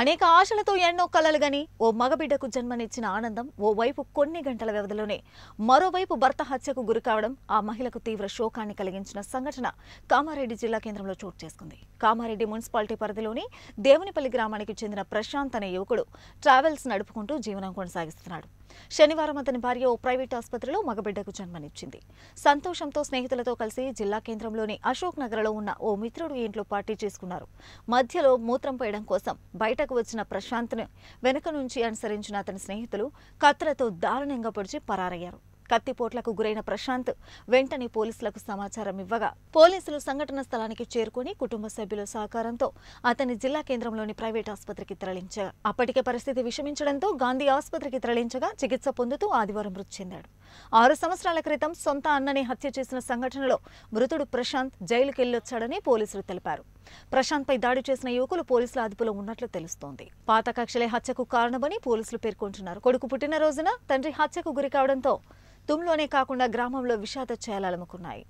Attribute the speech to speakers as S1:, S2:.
S1: అనేక ఆశలతో ఎన్నో కలలుగని ఓ మగబిడ్డకు జన్మనిచ్చిన ఆనందం ఓవైపు కొన్ని గంటల వ్యవధిలోనే మరోవైపు భర్త హత్యకు గురికావడం ఆ మహిళకు తీవ్ర శోకాన్ని కలిగించిన సంఘటన కామారెడ్డి జిల్లా కేంద్రంలో చోటు చేసుకుంది కామారెడ్డి మున్సిపాలిటీ పరిధిలోని దేవునిపల్లి గ్రామానికి చెందిన ప్రశాంత్ అనే యువకుడు ట్రావెల్స్ నడుపుకుంటూ జీవనం కొనసాగిస్తున్నాడు శనివారం అతని భార్య ఓ ప్రైవేట్ ఆసుపత్రిలో మగబిడ్డకు జన్మనిచ్చింది సంతోషంతో స్నేహితులతో కలిసి జిల్లా కేంద్రంలోని అశోక్ నగర్లో ఉన్న ఓ మిత్రుడు ఇంట్లో పార్టీ చేసుకున్నారు మధ్యలో మూత్రం పోయడం కోసం బయటకు వచ్చిన ప్రశాంత్ను వెనుక నుంచి అనుసరించిన అతని స్నేహితులు కత్తులతో దారుణంగా పొడిచి పరారయ్యారు కత్తిపోట్లకు గురైన ప్రశాంత్ వెంటనే పోలీసులకు సమాచారం ఇవ్వగా పోలీసులు సంఘటన స్థలానికి చేరుకుని కుటుంబ సభ్యుల సహకారంతో అతని జిల్లా కేంద్రంలోని ప్రైవేట్ ఆసుపత్రికి తరలించగా అప్పటికే పరిస్థితి విషమించడంతో గాంధీ ఆసుపత్రికి తరలించగా చికిత్స పొందుతూ ఆదివారం మృతి చెందాడు ఆరు సంవత్సరాల క్రితం సొంత అన్నని హత్య చేసిన సంఘటనలో మృతుడు ప్రశాంత్ జైలుకెళ్లొచ్చాడని పోలీసులు తెలిపారు ప్రశాంత్ పై దాడి చేసిన యువకులు పోలీసుల అదుపులో ఉన్నట్లు తెలుస్తోంది పాత కక్షలే హత్యకు కారణమని పోలీసులు పేర్కొంటున్నారు కొడుకు పుట్టిన రోజున తండ్రి హత్యకు గురి కావడంతో తుమ్లోనే కాకుండా గ్రామంలో విషాద చేయాలనుకున్నాయి